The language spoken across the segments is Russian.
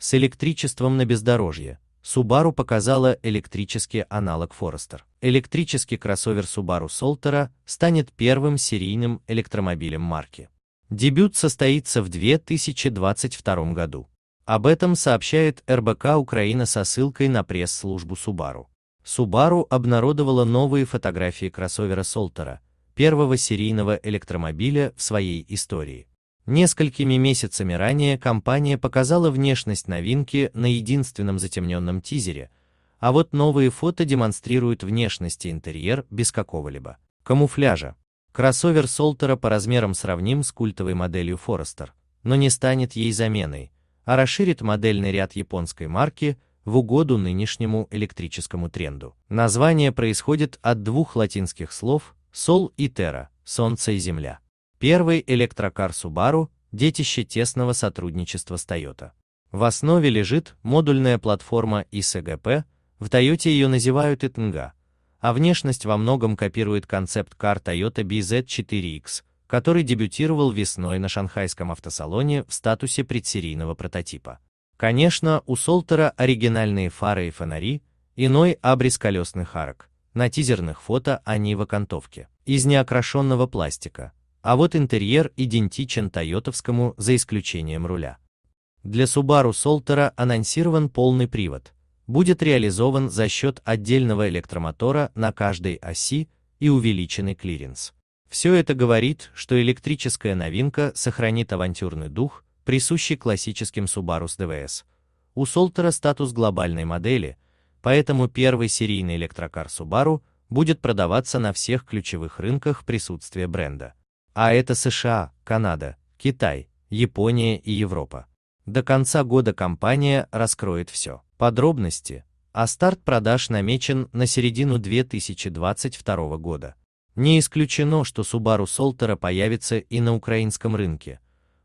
С электричеством на бездорожье. Subaru показала электрический аналог Forester. Электрический кроссовер Subaru Solterra станет первым серийным электромобилем марки. Дебют состоится в 2022 году. Об этом сообщает РБК Украина со ссылкой на пресс-службу Subaru. Subaru обнародовала новые фотографии кроссовера Солтера, первого серийного электромобиля в своей истории. Несколькими месяцами ранее компания показала внешность новинки на единственном затемненном тизере, а вот новые фото демонстрируют внешность и интерьер без какого-либо камуфляжа. Кроссовер Солтера по размерам сравним с культовой моделью Forester, но не станет ей заменой, а расширит модельный ряд японской марки в угоду нынешнему электрическому тренду. Название происходит от двух латинских слов «sol» и «terra» – «солнце» и «земля». Первый электрокар Subaru – детище тесного сотрудничества с Toyota. В основе лежит модульная платформа ИСГП, в Toyota ее называют Итнга, а внешность во многом копирует концепт-кар Toyota BZ4X, который дебютировал весной на шанхайском автосалоне в статусе предсерийного прототипа. Конечно, у Солтера оригинальные фары и фонари, иной абрис колесных арок, на тизерных фото они в окантовке, из неокрашенного пластика, а вот интерьер идентичен тойотовскому за исключением руля. Для Subaru Solterra анонсирован полный привод. Будет реализован за счет отдельного электромотора на каждой оси и увеличенный клиренс. Все это говорит, что электрическая новинка сохранит авантюрный дух, присущий классическим Subaru с ДВС. У Солтера статус глобальной модели, поэтому первый серийный электрокар Subaru будет продаваться на всех ключевых рынках присутствия бренда а это США, Канада, Китай, Япония и Европа. До конца года компания раскроет все. Подробности, а старт продаж намечен на середину 2022 года. Не исключено, что Subaru Solterra появится и на украинском рынке,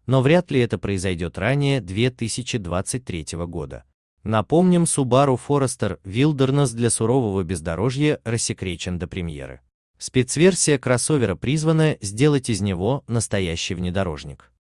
но вряд ли это произойдет ранее 2023 года. Напомним, Subaru Forester Wilderness для сурового бездорожья рассекречен до премьеры. Спецверсия кроссовера призвана сделать из него настоящий внедорожник.